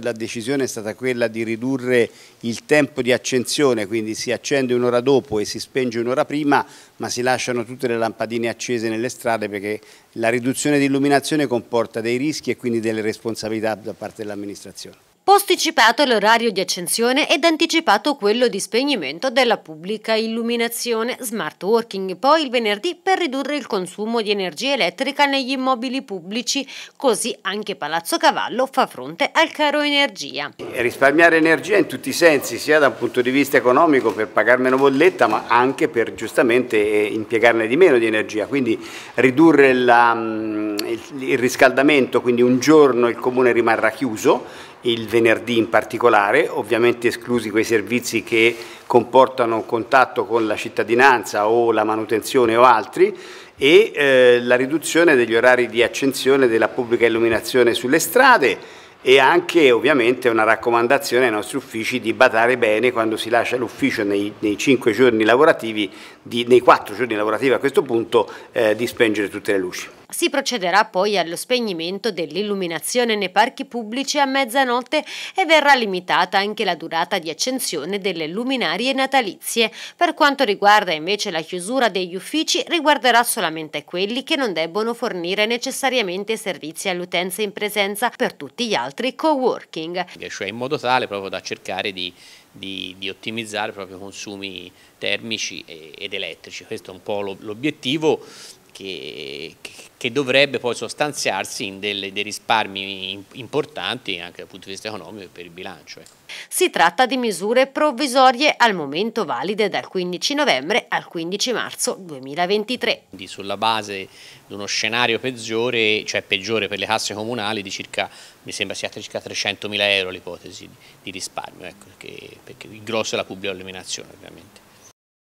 La decisione è stata quella di ridurre il tempo di accensione, quindi si accende un'ora dopo e si spenge un'ora prima, ma si lasciano tutte le lampadine accese nelle strade perché la riduzione di illuminazione comporta dei rischi e quindi delle responsabilità da parte dell'amministrazione posticipato l'orario di accensione ed anticipato quello di spegnimento della pubblica illuminazione, smart working poi il venerdì per ridurre il consumo di energia elettrica negli immobili pubblici, così anche Palazzo Cavallo fa fronte al caro energia. Risparmiare energia in tutti i sensi, sia da un punto di vista economico per pagare meno bolletta, ma anche per giustamente eh, impiegarne di meno di energia, quindi ridurre la mm, il riscaldamento, quindi un giorno il comune rimarrà chiuso, il venerdì in particolare, ovviamente esclusi quei servizi che comportano contatto con la cittadinanza o la manutenzione o altri e eh, la riduzione degli orari di accensione della pubblica illuminazione sulle strade e anche ovviamente una raccomandazione ai nostri uffici di badare bene quando si lascia l'ufficio nei, nei 5 giorni lavorativi, di, nei 4 giorni lavorativi a questo punto, eh, di spengere tutte le luci. Si procederà poi allo spegnimento dell'illuminazione nei parchi pubblici a mezzanotte e verrà limitata anche la durata di accensione delle luminarie natalizie. Per quanto riguarda invece la chiusura degli uffici, riguarderà solamente quelli che non debbono fornire necessariamente servizi all'utenza in presenza per tutti gli altri altri co-working. Cioè in modo tale proprio da cercare di, di, di ottimizzare proprio i consumi termici ed elettrici, questo è un po' l'obiettivo che, che, dovrebbe poi sostanziarsi in delle, dei risparmi importanti anche dal punto di vista economico e per il bilancio. Ecco. Si tratta di misure provvisorie al momento valide dal 15 novembre al 15 marzo 2023. Quindi sulla base di uno scenario peggiore, cioè peggiore per le casse comunali di circa, mi sembra sia circa 300 mila euro l'ipotesi di risparmio, ecco, perché, perché il grosso è la pubblica eliminazione ovviamente.